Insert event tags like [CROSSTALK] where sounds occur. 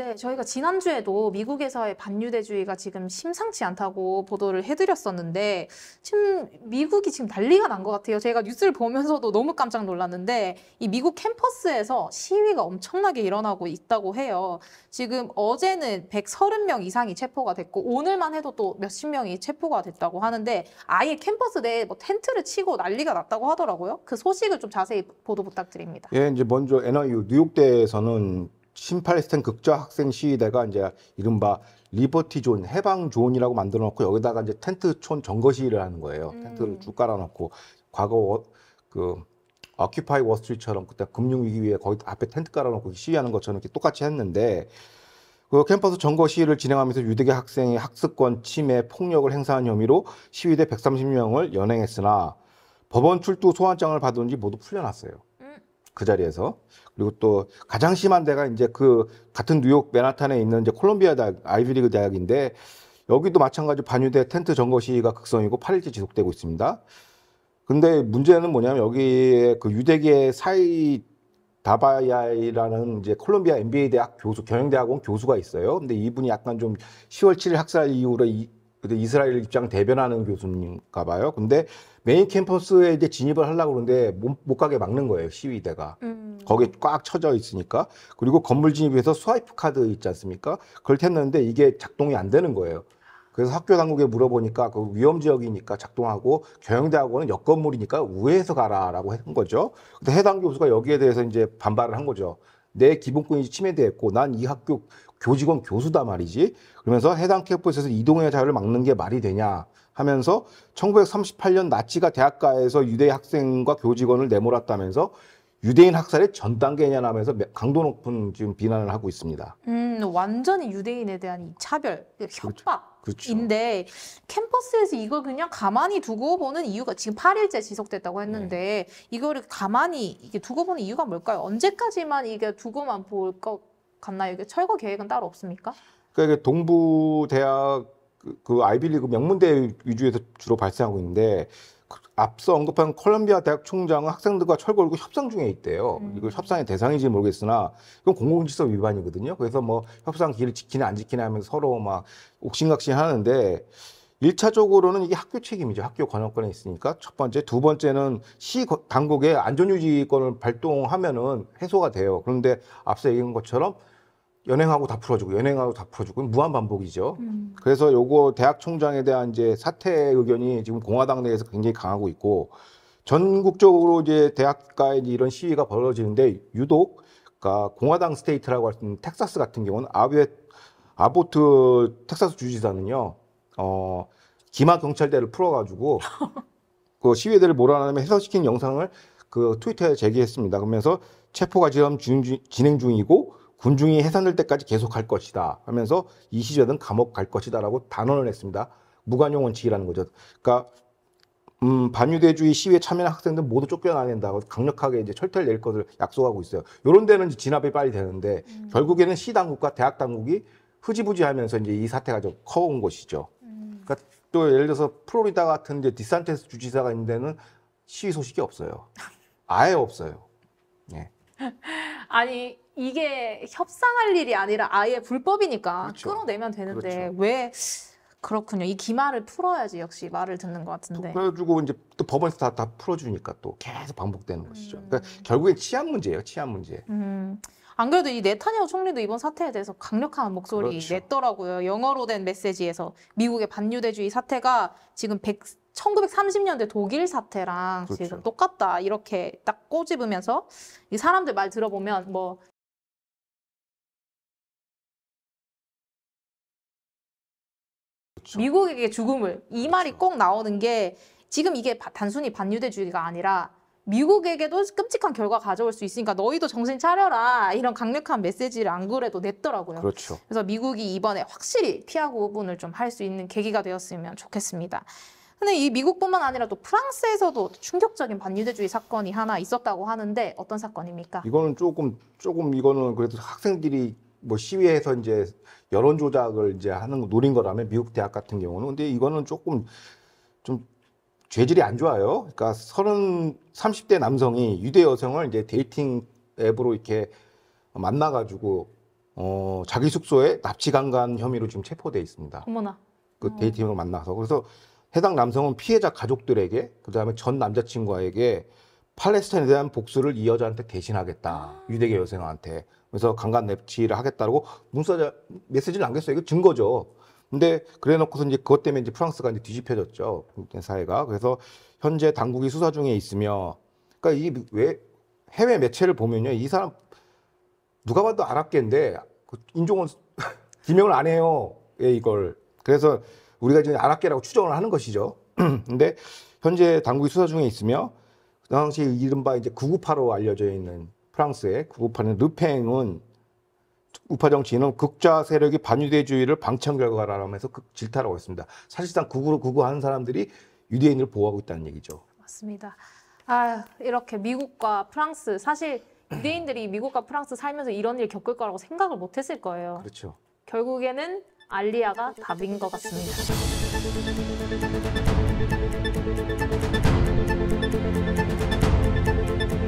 네, 저희가 지난주에도 미국에서의 반유대주의가 지금 심상치 않다고 보도를 해드렸었는데, 지금 미국이 지금 난리가 난 것 같아요. 제가 뉴스를 보면서도 너무 깜짝 놀랐는데, 이 미국 캠퍼스에서 시위가 엄청나게 일어나고 있다고 해요. 지금 어제는 130명 이상이 체포가 됐고, 오늘만 해도 또 몇십 명이 체포가 됐다고 하는데, 아예 캠퍼스 내에 뭐 텐트를 치고 난리가 났다고 하더라고요. 그 소식을 좀 자세히 보도 부탁드립니다. 예, 이제 먼저 NIU, 뉴욕대에서는 신팔레스타인 극좌 학생 시위대가 이제 이른바 리버티 존, 해방 존이라고 만들어 놓고 여기다가 이제 텐트촌 정거 시위를 하는 거예요. 음. 텐트를 쭉 깔아 놓고 과거 그 어큐파이 워스트리처럼 그때 금융 위기 위에 거기 앞에 텐트 깔아 놓고 시위하는 것처럼 이렇게 똑같이 했는데 그 캠퍼스 정거 시위를 진행하면서 유대계 학생이 학습권 침해, 폭력을 행사한 혐의로 시위대 130명을 연행했으나 법원 출두 소환장을 받은지 모두 풀려났어요. 그 자리에서 그리고 또 가장 심한 데가 이제 그 같은 뉴욕 맨하탄에 있는 이제 콜롬비아 대학 아이비리그 대학인데 여기도 마찬가지 로 반유대 텐트 점거 시위가 극성이고 8일째 지속되고 있습니다. 근데 문제는 뭐냐면 여기에 그 유대계 사이 다바야이라는 이제 콜롬비아 MBA 대학 교수 경영대학원 교수가 있어요. 근데 이분이 약간 좀 10월 7일 학살 이후로 이, 그때 이스라엘 입장 대변하는 교수님인가 봐요. 근데 메인 캠퍼스에 이제 진입을 하려고 그러는데 못, 못 가게 막는 거예요. 시위대가. 음. 거기에 꽉 쳐져 있으니까. 그리고 건물 진입에서 스와이프 카드 있지 않습니까? 그걸 탔는데 이게 작동이 안 되는 거예요. 그래서 학교 당국에 물어보니까 그 위험 지역이니까 작동하고 경영대학원은 옆 건물이니까 우회해서 가라라고 한 거죠. 근데 해당 교수가 여기에 대해서 이제 반발을 한 거죠. 내 기본권이 침해됐고 난 이 학교 교직원 교수다 말이지. 그러면서 해당 캠퍼스에서 이동의 자유를 막는 게 말이 되냐 하면서 1938년 나치가 대학가에서 유대 인 학생과 교직원을 내몰았다면서 유대인 학살의 전 단계냐면서 강도 높은 지금 비난을 하고 있습니다. 음, 완전히 유대인에 대한 차별, 협박. 그렇죠. 인데 그렇죠. 캠퍼스에서 이걸 그냥 가만히 두고 보는 이유가 지금 8일째 지속됐다고 했는데 네. 이거를 가만히 이게 두고 보는 이유가 뭘까요? 언제까지만 이게 두고만 볼것 갔나요? 이게 철거 계획은 따로 없습니까? 그러니까 동부 대학 그, 그 아이비리그 명문대 위주에서 주로 발생하고 있는데 그 앞서 언급한 콜롬비아 대학 총장은 학생들과 철거를 고 협상 중에 있대요. 음. 이거 협상의 대상인지 모르겠으나 이건 공공질서 위반이거든요. 그래서 뭐 협상 길을 지키나 안 지키나 하면서 서로 막 옥신각신 하는데 일차적으로는 이게 학교 책임이죠. 학교 권여권에 있으니까. 첫 번째. 두 번째는 시 당국의 안전유지권을 발동하면은 해소가 돼요. 그런데 앞서 얘기한 것처럼 연행하고 다 풀어주고 연행하고 다 풀어주고 무한 반복이죠. 음. 그래서 요거 대학 총장에 대한 이제 사퇴 의견이 지금 공화당 내에서 굉장히 강하고 있고 전국적으로 이제 대학가에 이런 시위가 벌어지는데 유독 그러니까 공화당 스테이트라고 할 수 있는 텍사스 같은 경우는 아베 아보트 텍사스 주지사는요. 어 기마 경찰대를 풀어가지고 [LAUGHS] 그 시위대를 몰아내면 해소시킨 영상을 그 트위터에 제기했습니다. 그러면서 체포가 지금 진행 중이고 군중이 해산될 때까지 계속할 것이다 하면서 이시절은 감옥 갈 것이다라고 단언을 했습니다. 무관용 원칙이라는 거죠. 그러니까 음, 반유대주의 시위에 참여한 학생들 모두 쫓겨나야 된다고 강력하게 이제 철퇴를 낼 것을 약속하고 있어요. 요런 데는 진압이 빨리 되는데 음. 결국에는 시 당국과 대학 당국이 흐지부지하면서 이제 이 사태가 좀 커온 것이죠. 음. 그러니까 또 예를 들어서 플로리다 같은 이제 디산테스 주지사가 있는 데는 시위 소식이 없어요. 아예 없어요. 네. [LAUGHS] 아니 이게 협상할 일이 아니라 아예 불법이니까 그렇죠. 끌어내면 되는데 그렇죠. 왜 그렇군요. 이 기말을 풀어야지 역시 말을 듣는 것 같은데. 그래가지고 이제 또 법원에서 다, 다 풀어주니까 또 계속 반복되는 것이죠. 음. 그러니까 결국엔 치안 문제예요. 치안 문제. 음. 안 그래도 이 네타냐후 총리도 이번 사태에 대해서 강력한 목소리 그렇죠. 냈더라고요. 영어로 된 메시지에서 미국의 반유대주의 사태가 지금 100, 1930년대 독일 사태랑 그렇죠. 지금 똑같다 이렇게 딱 꼬집으면서 이 사람들 말 들어보면 뭐 그렇죠. 미국에게 죽음을 이 말이 그렇죠. 꼭 나오는 게 지금 이게 단순히 반유대주의가 아니라 미국에게도 끔찍한 결과 가져올 수 있으니까 너희도 정신 차려라 이런 강력한 메시지를 안 그래도 냈더라고요. 그렇죠. 그래서 미국이 이번에 확실히 피하 구분을 좀 할 수 있는 계기가 되었으면 좋겠습니다. 근데 이 미국뿐만 아니라 또 프랑스에서도 충격적인 반유대주의 사건이 하나 있었다고 하는데 어떤 사건입니까? 이거는 조금 조금 이거는 그래도 학생들이 뭐 시위에서 이제 여론 조작을 이제 하는 노린 거라면 미국 대학 같은 경우는 근데 이거는 조금 좀 죄질이 안 좋아요. 그러니까 서른 삼십 대 남성이 유대 여성을 이제 데이팅 앱으로 이렇게 만나 가지고 어 자기 숙소에 납치 강간 혐의로 지금 체포돼 있습니다. 어머나. 그 어. 데이팅으로 만나서 그래서 해당 남성은 피해자 가족들에게 그다음에 전 남자친구에게 팔레스타인에 대한 복수를 이 여자한테 대신하겠다. 아. 유대계 여성한테. 그래서 강간 납치를 하겠다라고 문서 메시지를 남겼어요. 이거 증거죠. 근데 그래 놓고서 이제 그것 때문에 이제 프랑스가 이제 뒤집혀졌죠. 사회가. 그래서 현재 당국이 수사 중에 있으며 그러니까 이 왜 해외 매체를 보면요. 이 사람 누가 봐도 알았겠는데 그 인종은 기명을안 해요. 예, 이걸. 그래서 우리가 지금 알았게라고 추정을 하는 것이죠. [CLEARS THROAT] 근데 현재 당국이 수사 중에 있으며 그 당시 이른바 이제 구구파로 알려져 있는 프랑스의 구구파는 르팽은 우파 정치인은 극좌 세력이 반유대주의를 방청 결과라면서 질타라고 했습니다. 사실상 구구로 구구하는 사람들이 유대인을 보호하고 있다는 얘기죠. 맞습니다. 아 이렇게 미국과 프랑스 사실 유대인들이 미국과 프랑스 살면서 이런 일 겪을 거라고 생각을 못했을 거예요. 그렇죠. 결국에는 알리아가 답인 것 같습니다. Thank you.